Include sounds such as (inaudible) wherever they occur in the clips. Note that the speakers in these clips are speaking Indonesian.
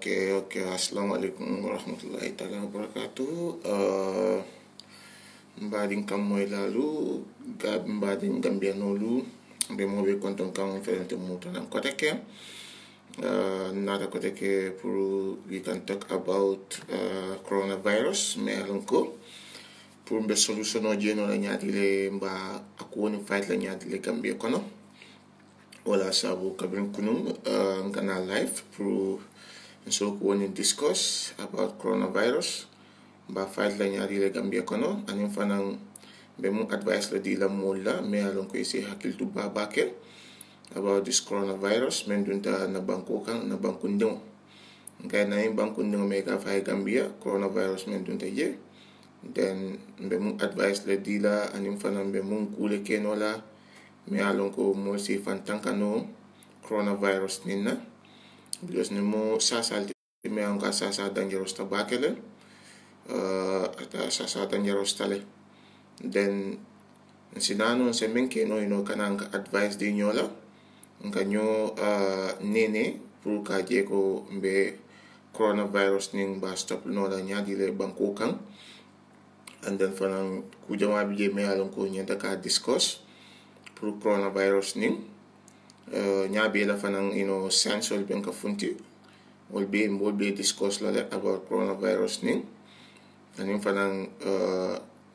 Oke okay, oke okay. assalamualaikum warahmatullahi taala wabarakatuh. Uh, eh, mbadin kamu lalu gab mbadin gambian nolu be mo be konton kam ferente mutanan koteke ya. uh, nada ke puru we can talk about uh, coronavirus me alonko pour mbe solution o jeno la nyaatile mba akuwoni fight la le gambia kono wala sabu kabrin kunum uh, eh, ngana live pour so ko woni discourse about coronavirus mba nyari le gambia kono anin fanan mbe advice la di mula, la mais alon hakil si hakkiltu about this coronavirus min dunta na banko kan na banko ndeŋo na nayi banko ndeŋo me ka gambia coronavirus dun ta ye, then be mung advice la di la anin fanan mbe mum kuule keno la me alon si fantan kano. coronavirus nina. na because ni mo sasalti me am ka sasa dangerosta bakele uh, ata sasa dangerosta le ah, ah, then sinano se menke no ino kana ka advice ah, di nyola nka nyo uh, nene pour ka je ko mbe coronavirus ning ba stop no la di le banko kan and then fanan ku jama bi je me alon ko ta ka discuss pour coronavirus ning Eh, ñaabe la fanan you know scienceol ɓen ka funti wol ɓe mbol ɓe discourse lale about coronavirus nin anin fanan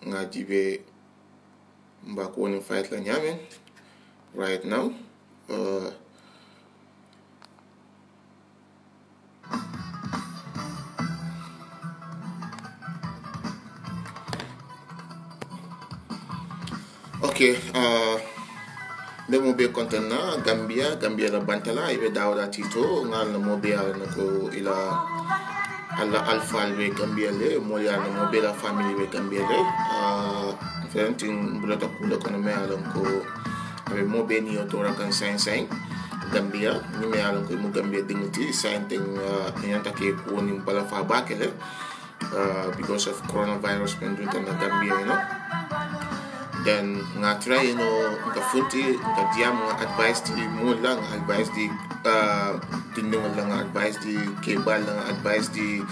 ŋaji eh, ɓe mbako wonin fight la ñaamen right now uh, okay uh, nden mo be content na gambia gambia la bantala e ɓe dawɗa tito ngalna mo be arana ko ila allah alfal ɓe gambia le moli arana mo be la famille ɓe gambia le fentin bulata kula kono me alan ko aɓe mo be ni yotora kan sain sain gambia ni me alan ko mo gambia dignity sain ten ñanta ke woni bala fa bakele because of coronavirus ɓen in gambia eno you know? dan nga try you know nga funti nga dia mga advice di mo lang advice di uh, tinungan lang advice di kebal lang advice di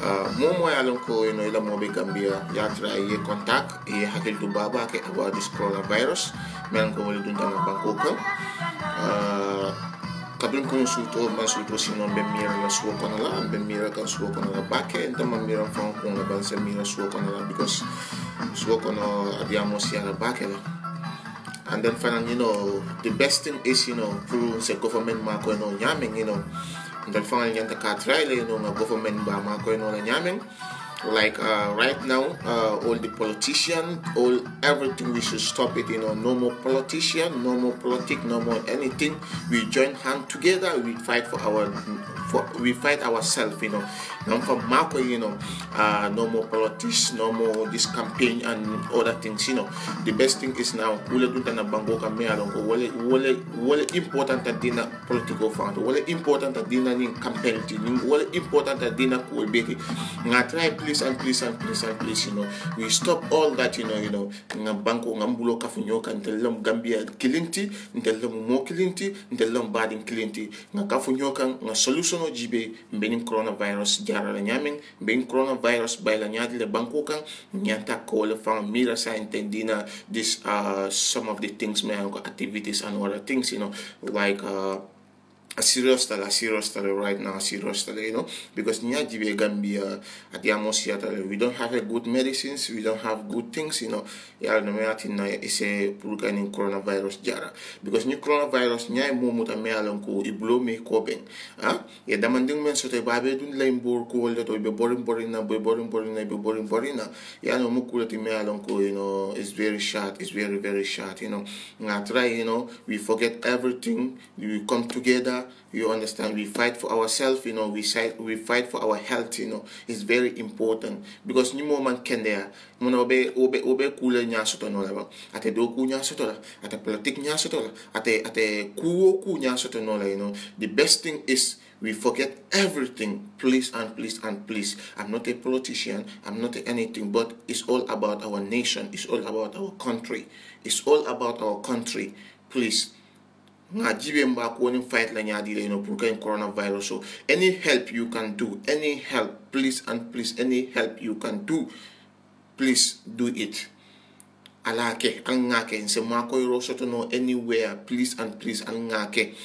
uh, mo mo alam ko you know ilang mo be gambia ya try ye contact ye hakil tu baba ke about this coronavirus meron ko wala dun nga bangkok uh, kabin ko suto man suto sino be mira na suo kono la be mira kan suo na la bakke enta man mira fon ko mira suo kono because suokono abbiamo sia la bakela and then finally you know the best thing is you know through the government ma ko no nyamen you know and then finally nyanta the trial you know government ba ma ko no la nyamen like uh, right now uh, all the politician all everything we should stop it you know no more politician no more politic no more anything we join hand together we fight for our for we fight ourselves you know not for Marco, you know, uh, no more politics, no more this campaign and other things, you know. The best thing is now, wale dunta na bango ka mea longo, wale, important that dina political fund, wale important that dina ning campaign, wale important na dina kuwebeki. Nga try please and please and please and please, you know. We stop all that, you know, you know, nga banko, nga mbulo kafunyoka, ntelelom Gambia kilinti, ntelelom mo kilinti, ntelelom badin kilinti. Nga kafunyoka, nga solution ojibe, mbenin coronavirus, ja ngarala nyamin bin coronavirus baila nyadile bangkukang nyanta kola fang mira sa intendina this uh, some of the things may activities and other things you know like uh, seriously, seriously, right now, seriously, you know, because near Nigeria, Gambia, at the Amosiatale, we don't have a good medicines, we don't have good things, you know. Yeah, no matter na it's a in coronavirus jara because new coronavirus nyai mo muta me alon ko blow me ko ben ah ya damanding men sote babe dun lay mbor ko wala to be boring boring na be boring boring na be boring boring na ya no mo kulati me alon ko you know it's very short it's very very short you know I try you know we forget everything we come together you understand we fight for ourselves you know we fight we fight for our health you know it's very important because ni mo man kende ya obe obe obe kula nya soto no la ate do ku nya soto la ate politik nya soto la ate ate kuwo ku nya soto no la you know the best thing is we forget everything please and please and please i'm not a politician i'm not anything but it's all about our nation it's all about our country it's all about our country please nga jibe mba ko ni fight la nyaadi le pour kay coronavirus so any help you can do any help please and please any help you can do please do it ala ke al nga ke se ma ko so no anywhere please and please an nga ke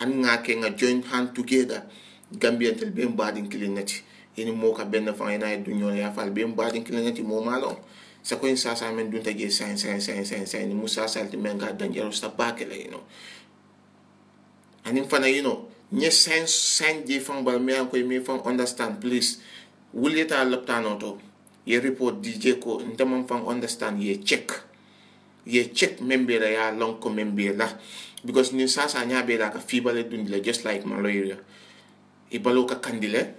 al nga ke nga join hand together gambia tel be mba din kilinati ini mo ka ben fa ina e ya fal be mba din kilinati mo malon sa ko in sasa men dun ta je sain sain sain sain sain musa salti men ga dangerous sa bakele know in fana you know nye sen sen je fan bal me an ko mi fan understand please ta laptano to ye report dj ko ndamam fan understand ye check ye check membe la ya long ko membe la because ni sasa nya be la ka fibale le just like malaria e balo ka kandile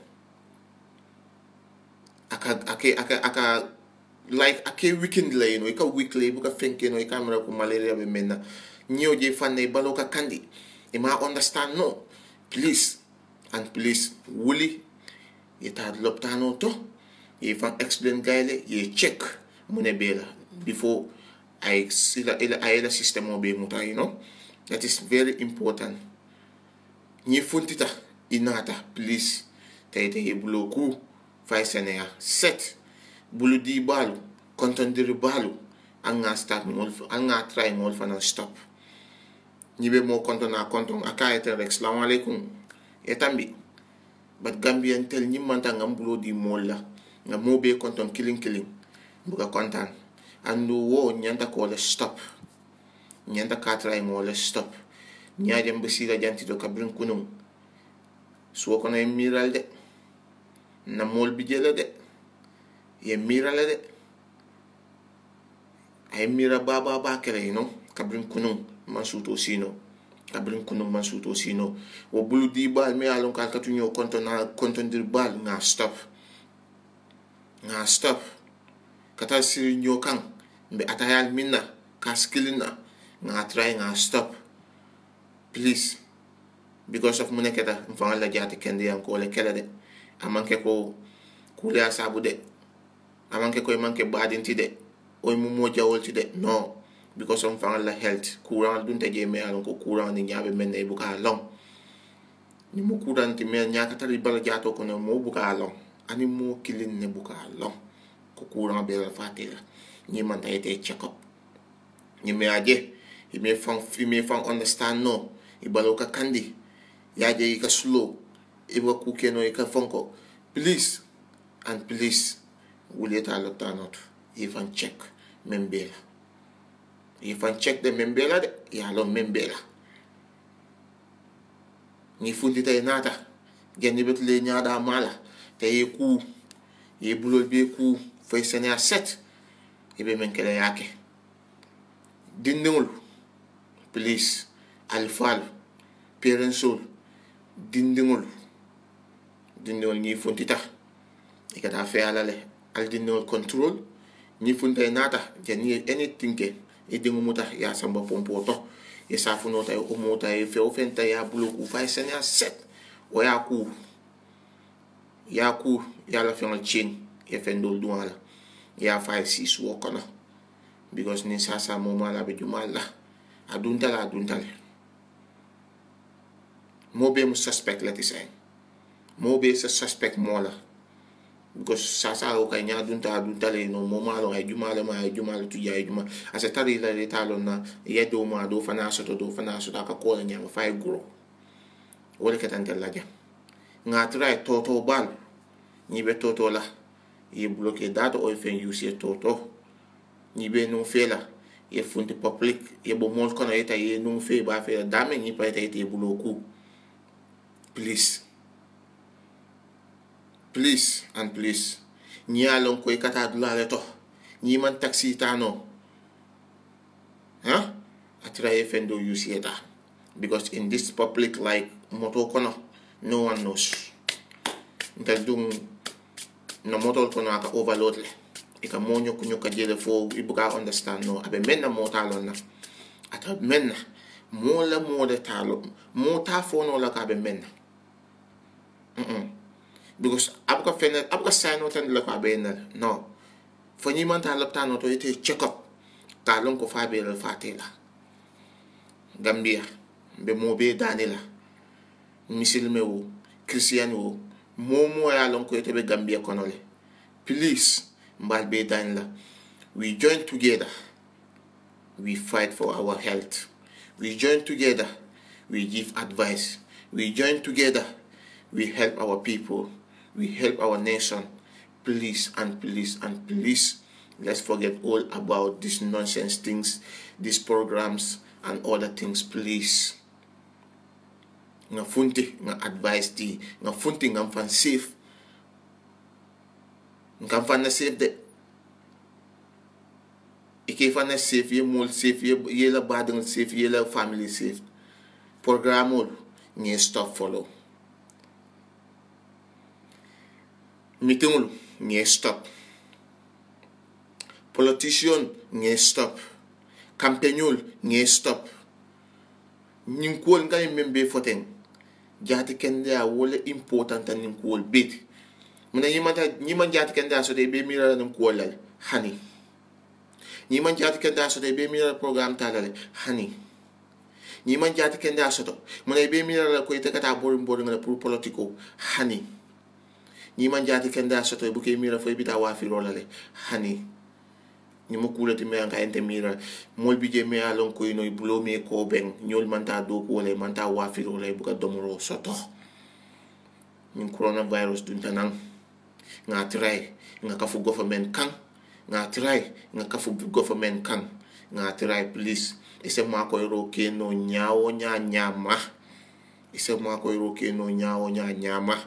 aka aka aka aka like ake weekend la you e ka weekly e buka fenke no e kamera ko malaria be menna nyoje fanne balo ka kandi Ima understand no. Please and please wuli, ye tadlop tan nou to, ye fan explain gayle, ye check mwene be la, before ay la sistem ou be muta you know. That is very important. ni funtita inata, please tete ye bulo kou, fay set, bulo di balu, konton diri balu, anga start, an nga try, an nga stop. ñibe mo konto na konton aka etel rek salamu alaikum etambi bat gambian tel ñi manta ngam bulo di mol la nga mo be konton killing killing buga kontan andu wo nyanta ko le stop nyanta katra mo le stop ñaajam be sira janti do kabrin kunum suwo kono e miral de na mol bi jele de ye miral de ay mira baba ba kere no kabrin kunum Mansoutou si nou. Kabli mkoun nou mansoutou si nou. Ou bulu di bal me alon kal katou nyo konton konton dir bal, nga stop. Nga stop. Katal siri nyo kang, mbe atayal minna, kaskilinna, nga try nga stop. Please. Because of mwene keta, mfan la jatekende yankole kela de. Aman kekou kule asabu de. Aman kekou iman ke badin ti de. Oye mwem wajawol ti de. Non. because on fanga la health courant dun ta je me alon ko courant ni nyabe men ne buka long ni mo courant ti me nyaaka tari bala jato ko no mo buka long ani mo kilin ne buka long ko courant be la fatira ni man ta ite check up ni me aje i me fang i me fang understand no i balo ka kandi ya je i ka slow i ba kuke no i ka fanko please and please wuleta lockdown out even check membela ñiŋ faŋ check de bee de ye a loŋ meŋ bee la ñiŋ funtita i naata jenni be te ye kuu ye bulol bee kuu fo ye seneya set e be meŋ kele ye a ke dindiŋolu please alifaalu perensoolu dindiŋolu dindiŋolu ñiŋ funtita i ka taa fee a la le ali dindiŋolu control ñiŋ funta i naata jenni ye anything ke E di mw mw ta, ya san bwa bon ponpon ton. E sa fw nou ta, yo mw mw ta, yo fe ou fen ta, ya blok ou fay sen, ya set. Ou ya kou, ya kou, ya la fen l chen, ya fen do l doan la. Ya fay sis wakon la. Because nin sa sa mw mwa la pe juman la. Adun tala, adun tala. Mw be mw suspect la ti sen. Mw be se suspect mw la. because sasaro ka nya dunta dunta le no mo malo e juma le ma e juma le tuya e juma ase tari le le talo na ye do ma do fana so to do fana so ta ka ko le nya ma fai gro wole ke tan tella ja nga try to to bal ni be to to la ye bloqué dat o fen use to to ni be no fela ye funti public ye bo mol kono ye ta ye no fe ba fe dame ni pa ta ye buloku please Please and please. Nya long kwe kata dolare to. Nyi man taksi tano. Huh? Atraye fendo you see that. Because in this public like moto kono, no one knows. Nta dung na moto kono aka overload le. Ika monyo kunyo kajele fo ibuka understand no. Abe men na motalo na. Ata men na. Mola mo de talo. Mota fono la ka abe men na. Mm-mm. because abuka fene abuka sano tan la kwa bena no fanyi man tan lapta no to ite check up ta lon ko fabe la fatela gambia be mo be danila misilme wo christian wo mo ya lon ko be gambia konole please mbal be danila we join together we fight for our health we join together we give advice we join together we help our people we help our nation. Please and please and please, let's forget all about these nonsense things, these programs, and other things, please. Nga funti, nga advice the nga funti nga fan safe. Nga fan na safe de. Ike fan na safe, ye mol safe, ye, ye la badang safe, ye la family safe. Program all, nye stop follow. nu e stop. nu e stop. nu e stop. Ninkool nga yin membe be foten. Jati kende a wole important an ninkool bit. Muna yiman jati kende a sote be mira ninkool lal. Hani. Yiman jati kende a sote be mira program talal. Hani. Yiman jati kende a sote. Muna be mira la koyte kata borin borin la pur politico, Hani. Hani. ñiman jati kenda soto buke mira fo ibita wafirolale hani ñimo kulati me anka ente mira mol bije me a lon koyino bulo me ko ben ñol manta do ko le manta wafirole buka domoro soto min coronavirus dun tanan nga try nga kafu government kan nga try nga kafu government kan nga try please ise ma ko ro ke no nyaawo nya nyama ise ma ko ro ke no nyaawo nya nyama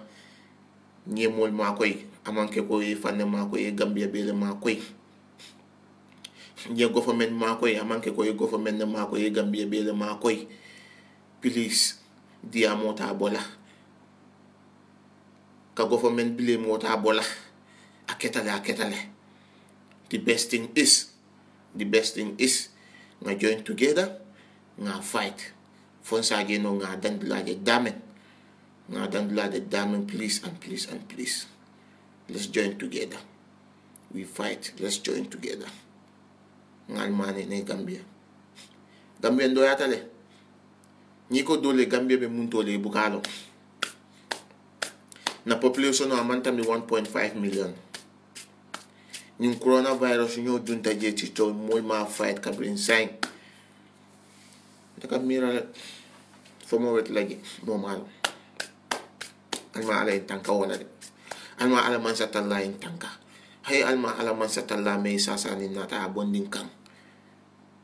Nye mol mwakwe, aman kekwe yi fane mwakwe, yi gambya bile mwakwe. Nye gofomen mwakwe, aman kekwe yi gofomen mwakwe, yi gambya bile mwakwe. Please, diya mwota abola. Ka gofomen bile mwota abola, aketale, aketale. The best thing is, the best thing is, nga join together, nga fight. Fonsa geno nga dan blage damen. Now don't let the diamond, please, and please, and please. Let's join together. We fight. Let's join together. Ngalmane ne Gambia. Gambia ndo yatale. Niko dole Gambia be muntole bukalo. Na population no amantami 1.5 million. Nin coronavirus nyo dunta je ci to moy ma fight kabrin 5. Daga mira fomo wet lagi mo malo. alma ala en tanka wona alma ala man satalla en tanka alma ala man satalla mai sasani nata a din kang.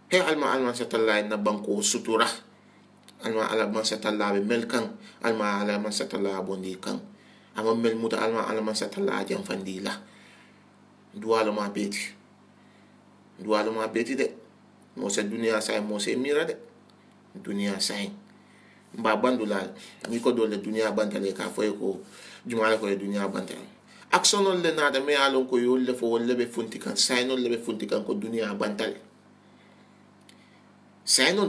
alma ala man satalla en na sutura alma ala man satalla be mel kang alma ala man satalla bondi kang amma mel muta alma ala man satalla a fandila. Dua dua lama beti dua lama beti de mo dunia say e sai mira de dunia sai e. ba bando la mi ko bantale ka fo ko jumala ko le duniya bantale action non le na da me alon ko yo le fo wolle be funti kan sign non le be funti kan ko duniya bantale sign non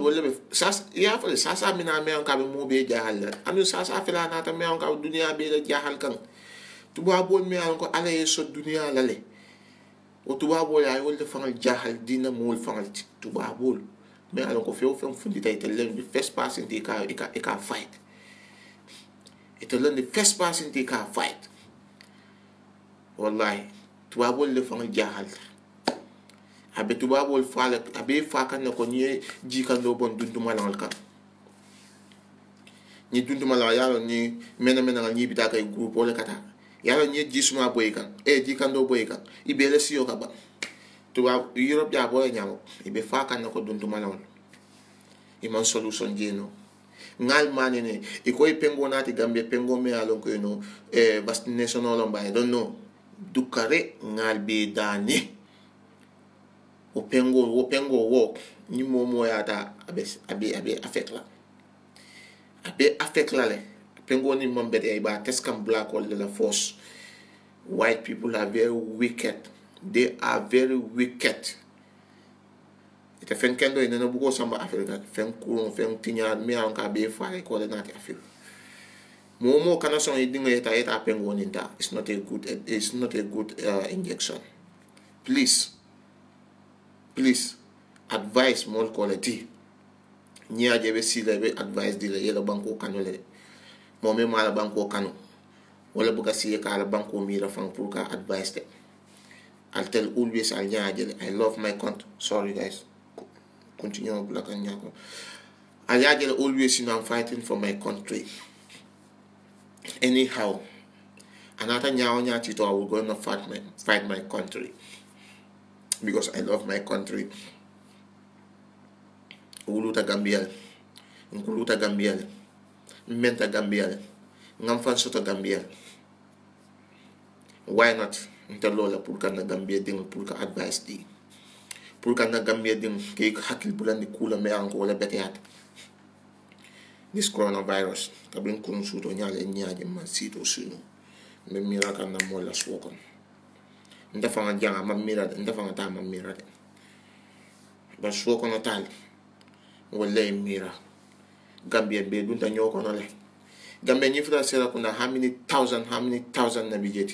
sasa mi na me an ka be mo be jahal la ami sasa fe la na ta me an ka duniya be le jahal kan tuba bo me an ko ala ye so duniya la le o tuba bo ya wolle fangal jahal dina mo fangal tuba bo Mais fait, kon fè ou fè m foun di ta ite len di fes pasen di l'a ka fayt. de len di fes pasen di fight ka tu vas voir le fang jahal. Abe tubabol fale, abe de na kon ye jikan do bon dunduma lan alkan. Ni dunduma ni mena mena lan nyi bitaka groupe pour le kata. Yalon ni jisuma boy kan, e eh, jikan do boy kan, Europe jaa booye ñamo ibe quoi kan tout solution ngal mane quoi il pengo naati pengo me alon ko no eh, bas national on bay don no dani o pengo au pengo wo ni mo mo abe abe abe affect la abe affect pengo ni test black hole de la force white people are very wicked They are very wicked. E te fen kendoy, nenen bo go sanba afil. Fen kou, fen tinya, men an ka befa, e kou de nati afil. Mou mou kanason yi dingwe, yi ta apen gwen yi ta. It's not a good, it's not a good uh, injeksyon. Please, please, advise moun kou leti. Nye a jeve si leve, advise dile, ye la bankou kanou leti. Mou men mou la bankou kanou. Mou lebo ga si ye ka la bankou mi la fangpou ka advise te. I tell always Aljajele. I love my country. Sorry, guys. Continue, Black and Yago. Aljajele always, you know, I'm fighting for my country. Anyhow, another Nyaonya Tito, I will go and fight my, fight my country because I love my country. Uluta Gambial, Nkuluta Gambial, Menta Gambial, Ngamfansuta Gambial. Why not? nte loola pour ka na gambia diŋ pour ka advice di pour ka na gambia diŋ ka i hakkili bulandi kuu la mais encore la beteyaata this coronavirus kabiriŋ kunu suuto ñaala i ñaaje ma siito sinu mbe mira ka na moolu la suo kono nte faŋa jaŋa maŋ mira de nte faŋa taa maŋ mira de bari suo kono taali walla ye mira gambia bee dunta ñoo kono le gambia ñiŋ la sera kuna how many thousand how many thousand na bi jee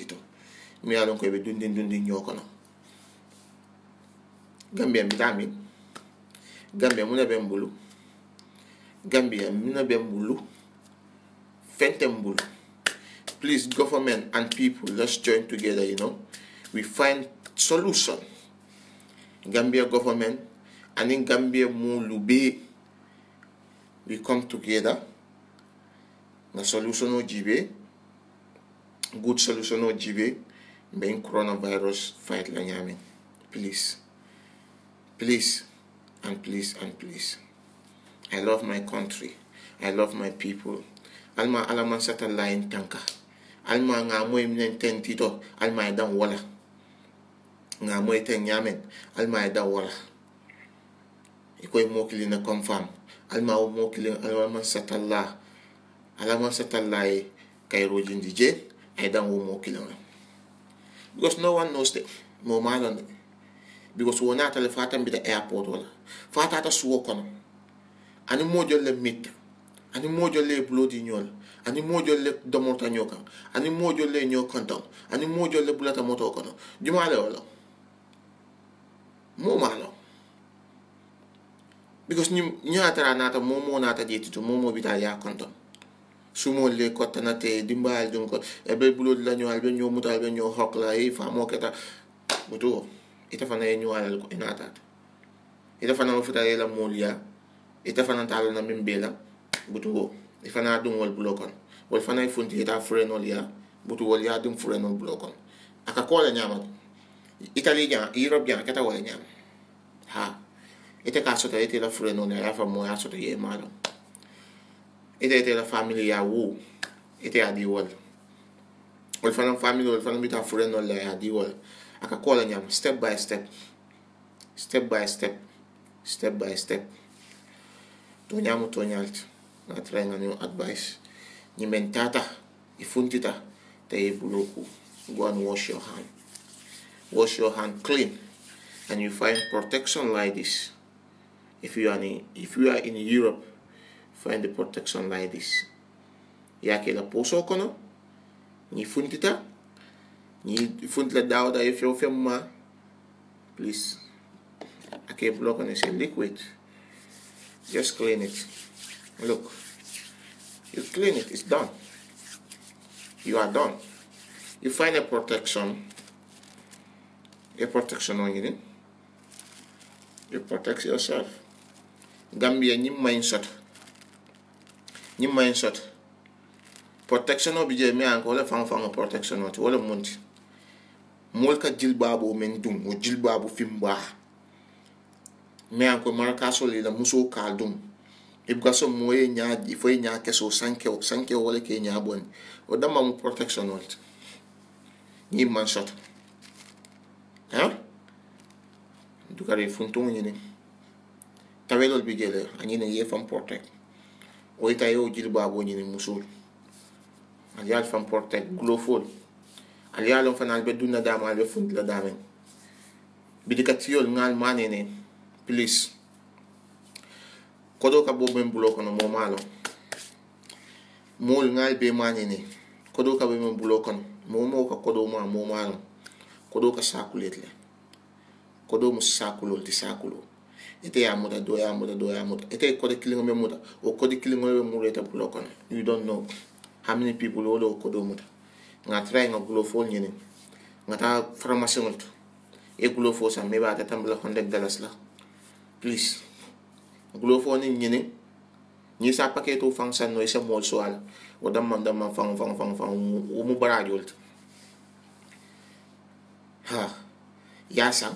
mi ye a lɔn ko i bɛ dundin dundin ɲɔgɔn kɔnɔ gambia n bɛ taa gambia mun na bɛ n gambia mun na bɛ n bolo fɛn please government and people let's join together you know we find solution gambia government and in gambia mulu bee we come together na solution o jibe good solution o jibe. main coronavirus fight la please please and please and please I love my country I love my people alma alaman sata layin tanka alma nga moy minen ten tito alma e wala nga moy ten nyamen alma e wala. Iko imo mokili na confirm alma o mokili alaman sata la Alaman sata layi kayro jindi je ay dan na because no one knows the no man on because wona ata le fata mbita airport wala fata ata suwo kono ani mojol le mit ani mojol le bloody nyol ani mojol le domorta nyoka ani mojol le nyokonton ani mojol le bulata moto kono jumale wala mo malo because ni nyaata nata momo nata jeti to momo bita ya konton sumolle kottanate dimbayal jum ko e ɓe ɓulodi lañowal ɓe ñomutal ɓe ño hokla e famo keta mutuo ita fana e ñowalal ko ina tata ita fana mo fotare la moliya ita fana talona min bela butuo i fana ɗumwol bulo kon wol fana e funti ita furenol ya butuwol ya ɗum furenol bulo kon aka kola ñamat italie ña europe ña keta wala ñam ha ite ka sota ite la furenol ya yafa mo ya sota ye maɗon ite ite la family ya wou, ite ya diwol. Wèl fwa nan family, wèl fwa nan bitan fure non la ya diwol. Aka kol an yam, step by step. Step by step. Step by step. Ton yam ou ton yalt. Na try nan yon advice. Ni mentata, ifuntita, te ye buloku. Go and wash your hand. Wash your hand clean. And you find protection like this. If you are in, if you are in Europe, find the protection like this yakela poso kono ni funtita ni funtila dawda e few few ma please okay block on is a liquid just clean it look you clean it it's done you are done you find a protection a protection on you you protect yourself gambia ni mindset ñiŋ mayiŋ soto protectiono bi jee miŋ ye ko le faŋo faŋo protectiono ti wo le muŋ ti moolu ka jilibaaboo meŋ duŋ wo jilibaabu fimbaa miŋ ye a ko marakaasolu i la musoo ka a duŋ i buka soŋ moo ye ñaa i fo ye ñaa kesoo sankeo sankeo wo le ka i ñaa bondi wo danma mu protectiono le ti ñiŋ maŋ soto hein dukari funtuŋo ñiniŋ tawelolu bi jee le a ye faŋ protect woyta yo jilbaabo ñini musol ali yaal fan porte glofol ali yaalon fanal ɓe dunna dama ɓe la damen bidi ka tiyol ngal manene plus kodo ka boɓen bulo kono mo malo. mool ngal be manene kodo ka ɓemen bulo kono momo ka kodo ma mo malo. kodo ka sakulet le kodo mo sakulol ti sakulol ite ya muta do ya muta do ya muta ite kodi kilingo be muta o kodi kilingo be mura ite bulo you don't know how many people wole o kodo muta nga try nga gulo pharmacy ngol e gulo sa meba ta tambla 100 dollars la please gulo fo ni sa paquet o fang no ise e mol so o dam man dam man fang fang fang fang o mu bara yolt ha ya sang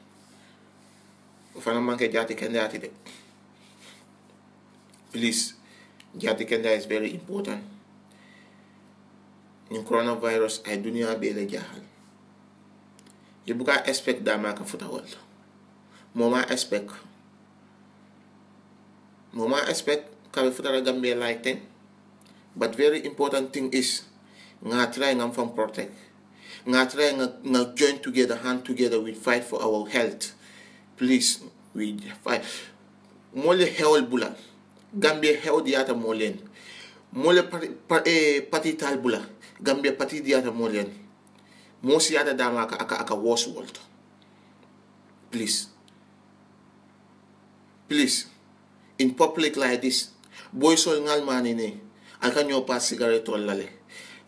o fana manke jati kende ati de please jati kende is very important nin coronavirus ay duniya be la jahal je buka expect da maka futa wala moma expect moma expect kabe futa la gambia like ten but very important thing is nga try nga from protect nga try nga, nga join together hand together we fight for our health please we mole heol bula gambia hew diata molen mole pati tal bula gambia pati diata molen mosi ada dama aka aka aka was world please please in public like this boy so ngal mani ne aka nyo pa cigarette lale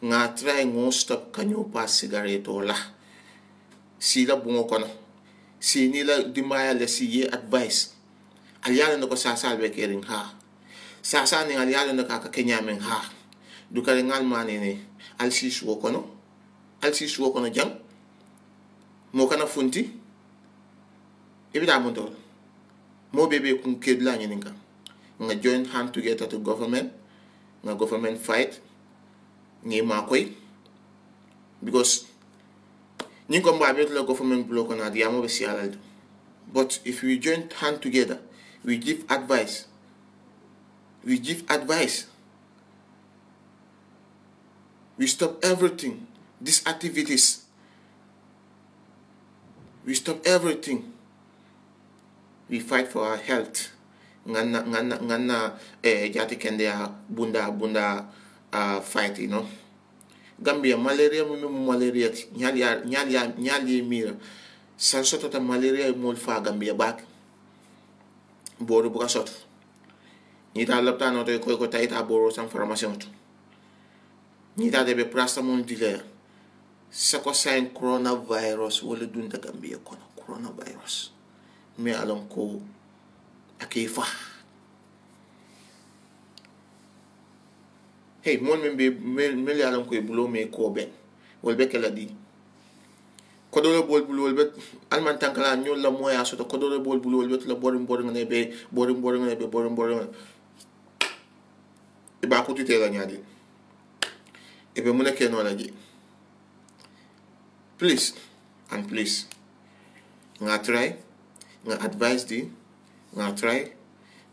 nga try ngo stop kanyo pa cigarette la sila bungo kono sinila dimayala ye advice alyalo na ko sasalbe kering ha sasani alyalo na kaka kenyamen ha dukare ngal manene al sisuwo kono al sisuwo kono jang mo kana funti ibida mo dol mo bebe kun kedla nyen nga nga join hand together to government nga government fight ngi makoy because government block But if we join hand together, we give advice. We give advice. We stop everything, these activities. We stop everything. We fight for our health. Ngana ngana ngana eh jati kende bunda bunda ah, fight, you know. gambia malaria mu memu malaria ti ñaal ya ñaal ya ñaal ye miira san sotota malaria ye moolu faa gambia baake boori buka soto ñiita laptanoto ye koy ko tayita booro san pharmacien to ñiita de be prastamol dilaya sako sayin coronavirus wala dunta gambia kono coronavirus mais alon ko akee faa hey mon min be mel ye a lon koye bulo me ko ben wol be kela di kodole bol bulo wol be alman tankala ñol la moya soto kodole bol bulo wol be tula borin borin ne be borin borin ne be borin borin e ba kutu te la ñadi e be mune ke no la ji please and please nga try nga advice di nga try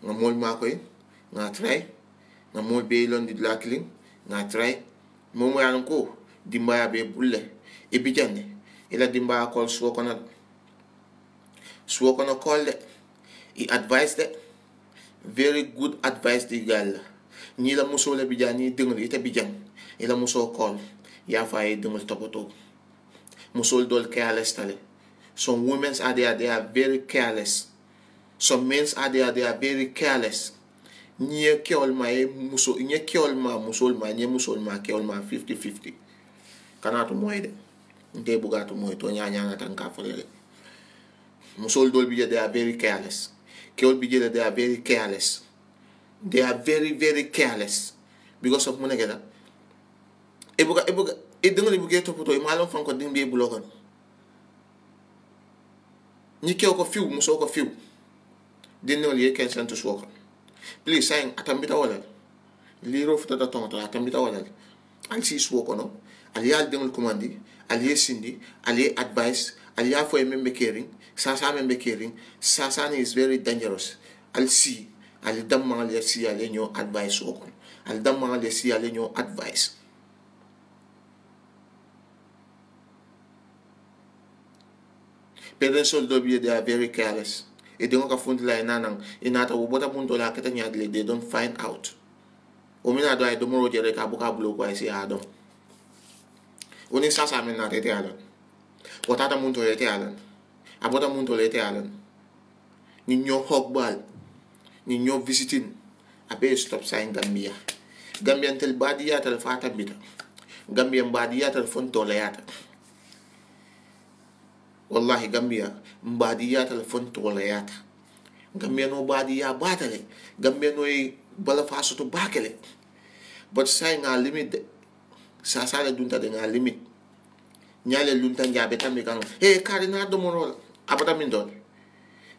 nga mol makoy nga try na mo be lon di la kling na trai mo mo yan ko dimba ya be bulle e bi janne ila dimba ya kol suwo kono suwo kono kol call e advice de very good advice di gal ni la muso la bi jani dingri te bi jan ila muso kol ya fa e dingul topoto muso dol careless tale some women are there they are very careless some men are there they are very careless nye kewol ma ye muso nye kewol ma musol ma nye musol ma kewol ma fifty fifty kana to moy de nte buga to moy to nya nya ngata nka fole de musol dol bi they are very careless kewol bi jele they are very careless they are very very careless because of mona geda e buga e buga e dinga libuge to poto e malon fanko ding bi bulogon ni kew ko fiw muso ko fiw dinno liye kensan to suwa Please sayin atambita walal liro futata tongota atambita walal ali si suwo kono ali ye ali deŋol commandi ali sindi ali ye advice ali ye a fo ye meŋ be keriŋ sasa meŋ be keriŋ is very dangerous ali si ali dammaŋal ye si ale ñoo advice suwo kono ali dammaŋal ye si ale ñoo advice parents sol do bi ye they are very careless e dingo ka fundi la nanang inata wo bota punto la kete nyadle they don't find out o mina do ay do moro jere ka buka blue ko ay si adon oni sasa min na tete alon o tata munto yete alon a bota munto lete alon ni nyo hogbal ni nyo visiting abe stop sign gambia gambian tel badiya tel fata bita gambian badiya tel fonto la yata wallahi gambia mbadiyata le fontogolayata gambia no badiya batale gambia no ye bala fasoto bakele but sai nga limit de sasale dunta de nga limit nyale lunta njabe tambi kanu e hey, kari na domoro abata min don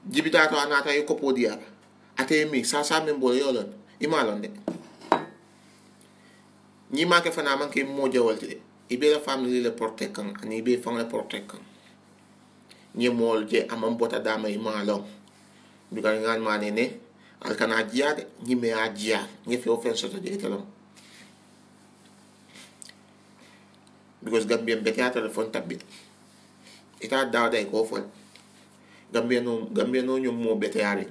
jibida to anata yuko podia ate mi sasa min bol yolon imalon de ñi ma ke fana man ke mo jawal de ibe la family le porte kan ani ibe fam le porte kan ñemol je aman bota dama e malon dugal ngan mane ne alkana jiya de ñime a jiya ñe fe o fen soto je telom because gambien bete a telefon tabbi ita dawda e ko fol gambien no gambien no ñom mo bete ari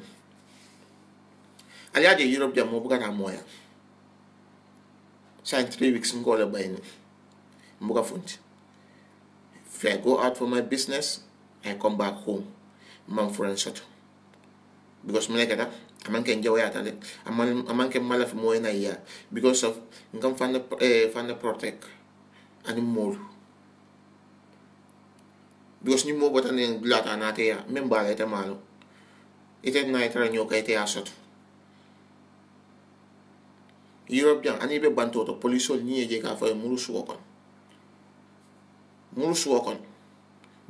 ali aje europe jam mo bugata moya sign three weeks ngole bayni mbuga funti if i go out for my business I come back home. Man and such. Because mene kata, aman ken jawa yata de. Aman, aman ken malaf more in a iya. Because of, nkam fanda, eh, fanda protect. anymore. molu. Because ni mo bota ni blood na te ya. Men a man. malo. Ite night ite ranyoka ite a shot. Europe yang ani be bantoto, polisol niye jeka ka fwe mulu suwakon. Mulu suwakon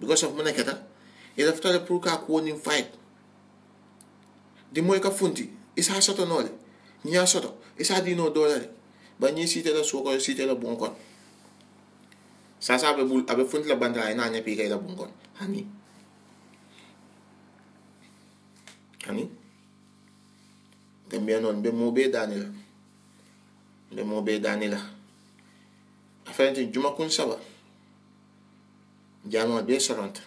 because of mu neketa ila futale pour ka kuwonin fight dimo ka funti isa soto nole ñiya soto isa dino dolare ba ñi sitela suko, sitela bonkon sasa abe bul abe funti la bandra ina e nya pika ila e bonkon hani hani gambia non be mo be danila be mo be danila afayantin juma kun saba jama be soronta kan.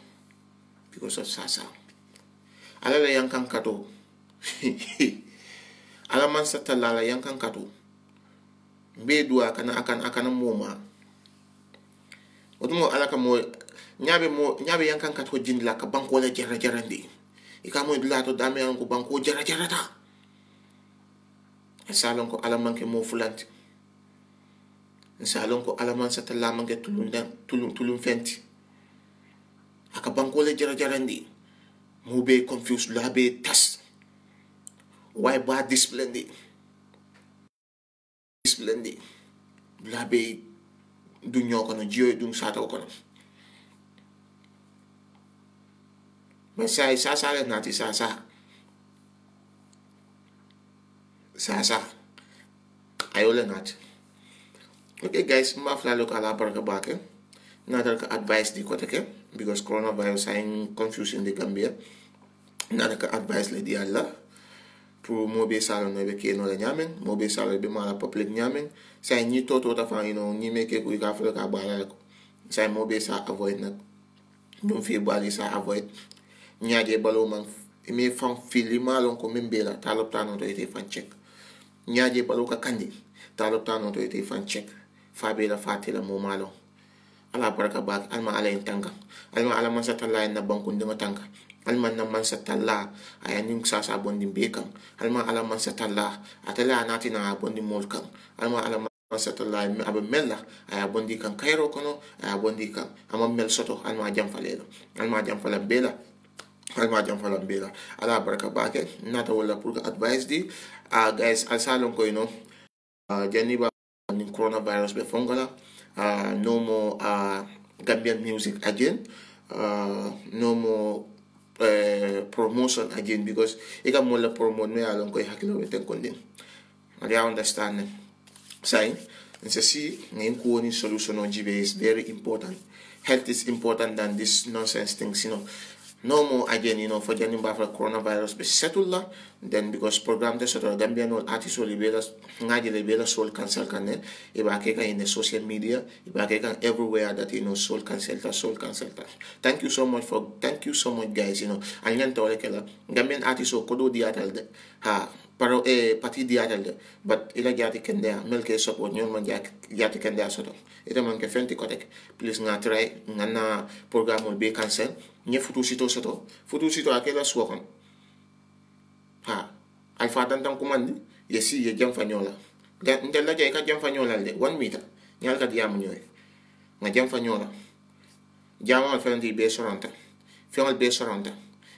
because of sasa ala la yankan kato (laughs) ala man satalla la kato be duwa kana akan akana moma otumo ala ka mo nyabi mo yang yankan kato la ka banko la jara jarandi i ka moy dula to dame yang ko banko jara jarata salon ko ala ke mo fulanti salon ko ala man satalla manke tulun tulun tulun fenti jara jara ndi mube confused labe tas why ba displendi displendi labe dunyo kono jiyo dun sata kono masai sasa le nati sasa sasa le nati okay guys mafla lokala ke bake nadal ka advice di kote ke okay? because coronavirus ayin confusion de gambia nanaka advice le di allah pour mobe sala no be keno la nyamen mobe sala be mala public nyamen say ni toto ta fa you know ni meke ku ka fa ka bala ko say mobe sa avoid nak dum fi bali sa avoid nyaade balo man mi fan fili malon ko min la talop tanon to ite fan check nyaade balo ka kandi talop tanon to ite fan check fa bela la tela mo malon ala baraka bak alma ala en tanga alma ala man satalla en na bankunde ma tanga alma na man satalla aya nim sa sa bondi be kan alma ala man satalla atala anati na bondi mol kan alma ala man satalla abe mella aya bondi kan kairo kono aya bondi kan ama mel soto alma jam falelo alma jam fala bela alma jam fala bela ala baraka bake nata wala pour advice di uh, guys asalon ko you know uh, janiba ni coronavirus be fongala uh, no more uh, Gambian music again, uh, no more uh, promotion again because ika mo la promote me along ko hakilo wete kondin. I understand. Sai, and so see, solution on GBA is very important. Health is important than this nonsense things, you know no more again, you know, for Janin for coronavirus be settled Then because program the sort of Gambian all artists will be able to lebela soul cancel kane. Ibakeka in the social media, ibakeka everywhere that you know soul cancelta, soul cancelta. Thank you so much for thank you so much guys, you know. Anyan tole kela Gambian artists o kodo diatal de ha paro eh pati diatal de but ila jati Milk is support nyon man jati kende soto. Ita man ke fenti kotek. Please nga try nga na program will be cancel. nye ye futu sito sɔtɔ futu sito a la suwa kɔnɔ ha alifa dantan kumandi ni ye si ye janfa ɲɔ la n ka jam fanyola. le dɛ wani nyal ka diam mu e. nga jam fanyola janfa ɲɔ la be fɛn t'i bɛɛ sɔrɔ n ta fɛn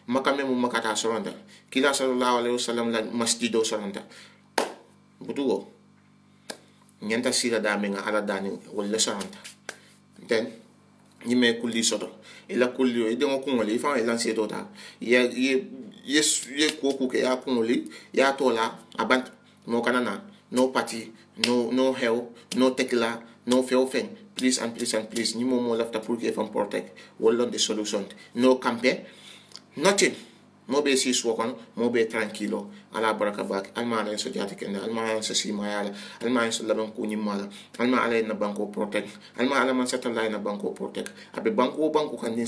maka mu makata soranta kila sallallahu alaihi wasallam la masjid soranta butu ala dani wala soranta then yime kulli soto ila kulli yo idengo kungoli ifa ila sieto ta ya ye ye ye ko ku ke ya kungoli ya tola abant no kanana no party no no hell no tekla no fail thing please and please and please ni momo lafta pour ke fam protect wala the solution no campaign nothing mo be si suwa kono mo be tranquilo ala baraka baki alma ala so jati kende alma ala so sima yala alma ala so laban ko nyimma la alma ala na banko protect alma ala man sata na banko protect abe banko banko kan din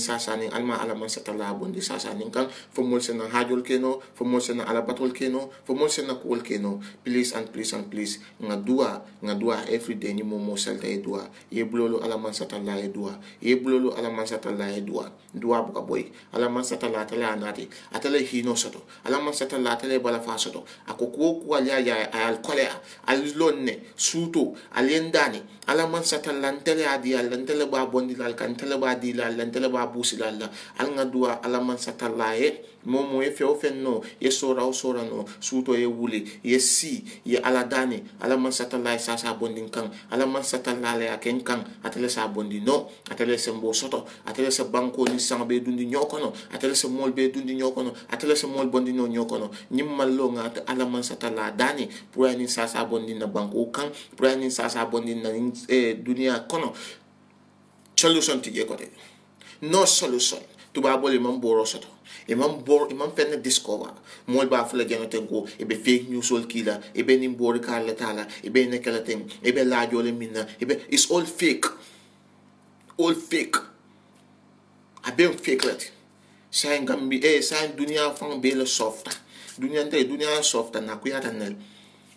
alma ala man sata la bon di sasa kan fo sena hajol keno fo sena ala batol keno fo sena kol keno please and please and please nga dua nga dua every day ni mo mo salta e dua ye blolo ala man sata e dua ye blolo ala man sata e dua dua buka boy ala man sata la tala anati atale hino sato ala man sata la tale bala fa sɔrɔ a ko ko y'a a y'a kɔlɛ a suto ale n ala man sata la ntɛlɛ y'a di b'a bondi la ka ntɛlɛ b'a di la ala b'a busi la la ali ka ala man sata la ye mɔ mɔ ye o fɛn nɔ ye sora o sora no suto ye wuli ye si ye ala dani ala man sata la sa sasa bɔndi kan ala man sata la y'a ken kan atele sa bondi no atele se mbo soto atele se banko ni sanga bɛ dundi ɲɔ kɔnɔ a tɛlɛ sɛ mɔli dundi ɲɔ kɔnɔ a tɛlɛ sɛ mɔli bɔndi nɔ ɲɔ kɔnɔ ɲi lo ngata alaman satala dani pour ani sasa bondi na banko kan pour ani sasa bondi na eh, dunia kono solution tije kote no solution tubabol imam boro soto imam bor imam fɛn ne discover mol b'a fula jɛn ten ko i bɛ fake news ol k'i la i bɛ nin bori k'a la t'a la i bɛ ne kɛlɛ ten i bɛ laajɔlen min na i bɛ it's all fake all fake a bɛ n fake la ten san gambi eh san duniya fan bɛɛ la soft duniɲa tɛ duniɲa sɔfta na akuya ta nɛl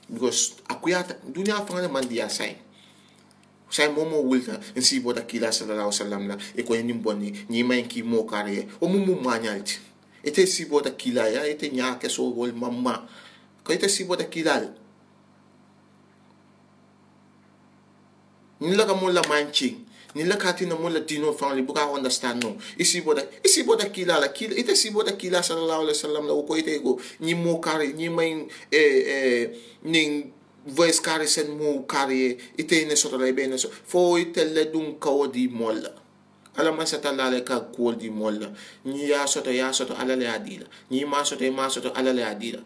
because akuya ta duniɲa fanga man diya sai sai momo wulta nsi bota kila sallallahu alaihi wasallam la e ko ni bonni ni mai ki mo kare o mu mu manyalti ete si bota kila ya ete nya ke so wol mamma ko ete si bota kila ni la ka mo la manching ni Nila katina mula dino family buka understand no. Isi boda isi boda kila la kila ite si boda kila sallallahu alaihi wasallam la uko ite go ni mo kare ni main eh eh ning voice kare sen mo kare ite ne soto la bene so fo ite le dun kawdi molla. ala masa tala le ka kuol di mola. ni ya soto ya soto ala le adila ni ma soto ma soto ala le adila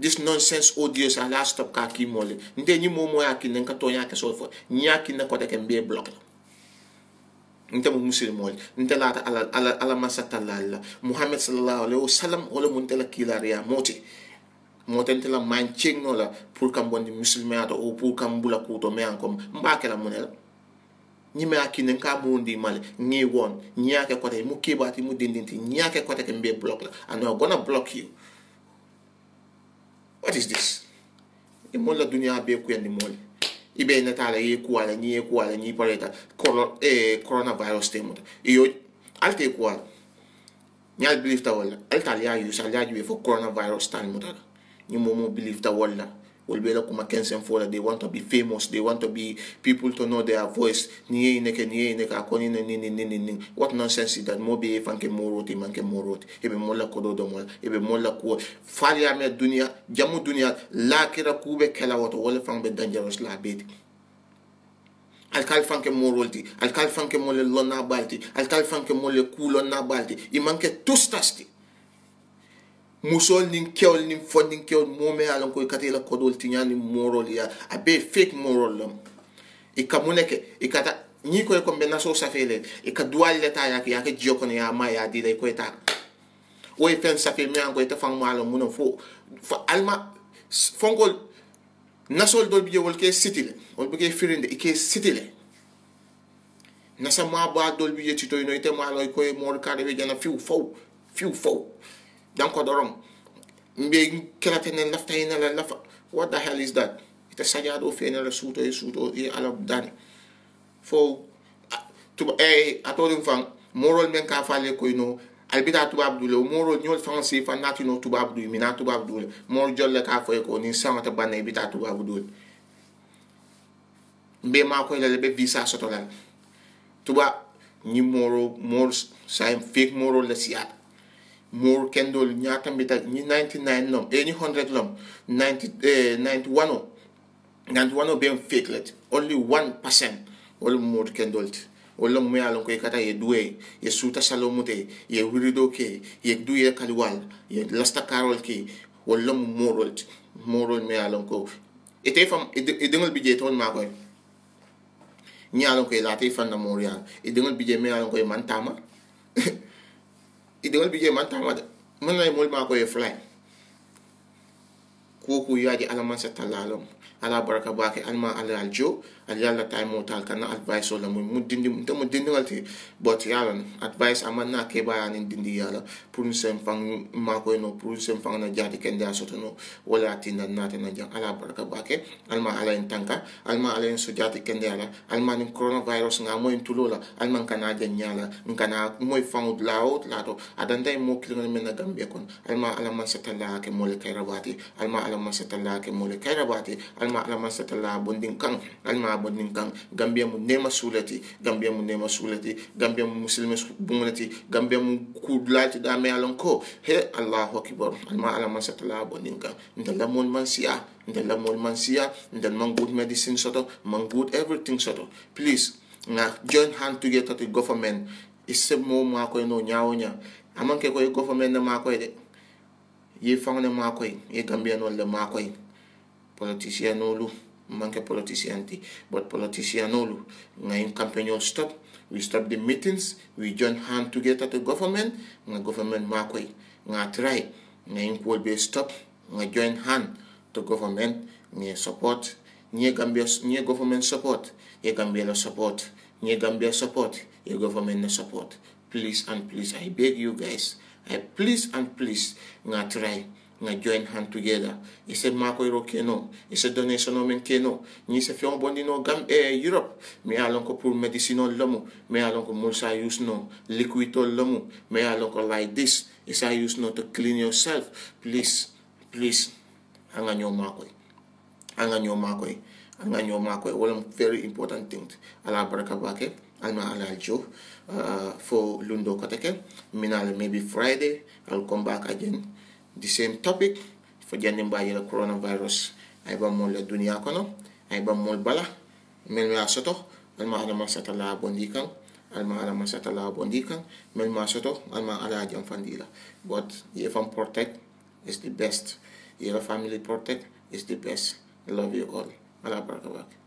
this nonsense odious ala stop ka ki molle ni mo mo ya ki nen ka to ya ke so fo ni ya na ko de block nte mu musilimool nte laata ala ala ala masatallal la muhammad sallallahu alaihi wasallam wala mun tela kilariya moote nte la mancheng no la pour kam bondi musulmea o pour kam bula kuuto kuto me ankom mbake la munela ñime akine nka murundi male ngi won ñiake kote mu kibati mu dindinti ñiake kote ke mbe block la and we are gonna block you what is this e molla dunia be kuyandi mole ibe na tala ye kuala ni ye kuala ni pareta corona eh coronavirus temuta iyo alte kuala nyal believe ta wala alta ya use alta ya for coronavirus tan muta ni momo believe ta wala will be looking Mackenzie for that they want to be famous, they want to be people to know their voice. Niye ineke, niye ineke, akoni ne, ni, ni, ni, ni, ni. What nonsense is that? Mobi e fanke morot, e manke morot. Ebe molla kododo molla, ebe molla kuwa. Falia me dunia, jamu dunia, la kira kube kela wato, wale be dangerous la beti. alkal fanke morolti alkal fanke mole lona balti alkal fanke mole kulona balti i manke tustasti musol nin kewol nin fod nin kewol mome alon koy katila kodol tiñani morol ya abe fake morol lam i ka mu neke i kata ñi koy ko mbenna so safe len i ka duwal le ta yake yake jiyo kono ya ma ya dila i koy ta woy fen safe mi an koy ta fang malo muno fo fa alma fongol nasol dol biye wol ke sitile wol biye firinde i ke sitile nasa ma ba dol biye titoy no ite malo koy mor kare be jana fiw faw fiw faw dan ko dorom mbe kelate ne lafta ina la lafa what the hell is that ita sajado fe ne la suto e suto e ala dani fo to e atodum fang moral men ka fale ko ino albita tubab dule o moro ñol fan si fan nati no tubab dule mina tubab mor jol le ka fo e ko ni sama ta banay bita tubab dule mbe ma ko le be visa soto la ba ni moro mor sa fake moro la siat Moore, Kendall, ñaata mbita ñi 99 nom e ñi 100 lom 90 eh, 91 o 91 o ben fake let only 1 percent wala Moore Kendall ti wala mu yalon ko kata ye duwe ye suta salomute ye wirido ke ye duye kaliwal ye lasta karol ke wala mu moral moral mu yalon ko ite fam idengol bi ton ma koy ñi ko la te fan na Montreal idengol bi je me yalon ko man kidiŋol bi jee man tama de mun na mol fly woku yaji alaman sa talalom ala baraka bake alma ala aljo al yalla tay motal kana advice la mo di dindi di mu dindi walti bot yalla advice amanna ke bayanin dindi yalla pour nous sem fang ma ko no pour nous sem fang na jadi ken da soto no wala tinna na tan na jang ala baraka bake alma ala en tanka alma ala en so jadi ken da alma ni coronavirus nga mo en tulola alma kana jan nyala kana mo fang laut lato adanda mo kilon men na gambia kon alma ala man sa talake mo le kay rabati alma ala alama satalla ke mole kayra bate alma alama satalla bondin kan alma bondin kan gambia mu nema sulati gambia mu nema sulati gambia mu muslimi bumunati gambia mu kudlati dame alon ko he allahu akbar alma alama satalla bondin kan nda lamon man siya nda lamon man siya nda man good medicine soto man good everything soto please na join hand together to government isse mo ma ko no nyawo nya amanke ko government na ma ko de ye faŋole maakoy ye gambiyanol le no lu, manke politician ti but politician no politicianolu ngayin campagnol stop we stop the meetings we join hand together to government nga government maakoy nga try ngayin kuwol be stop nga join hand to government nga support nye gambia nye government support ye gambia la support nye gambia support ye government na support please and please i beg you guys I please and please nga try nga join hand together ise makoyro keno ise donation o men keno ni se fion bondi no gam e europe me alon ko pour medicine on lomu me alon ko mulsa use no liquid on lomu me alon ko like this ise use no to clean yourself please please anga nyo makoy anga nyo makoy anga nyo makoy wala very important thing ala baraka bake Alma Alajo uh, for Lundo Koteke. Minal maybe Friday. I'll come back again. The same topic for jandin by the coronavirus. Aiba mol la dunia kono. Aiba mol bala. Mel me asoto. Alma ala masata la bondi kan. Alma ala masata la bondi kan. Mel me asoto. Alma ala jam fandila. But if I'm protect is the best. Your family protect is the best. I love you all. Allah barakabak.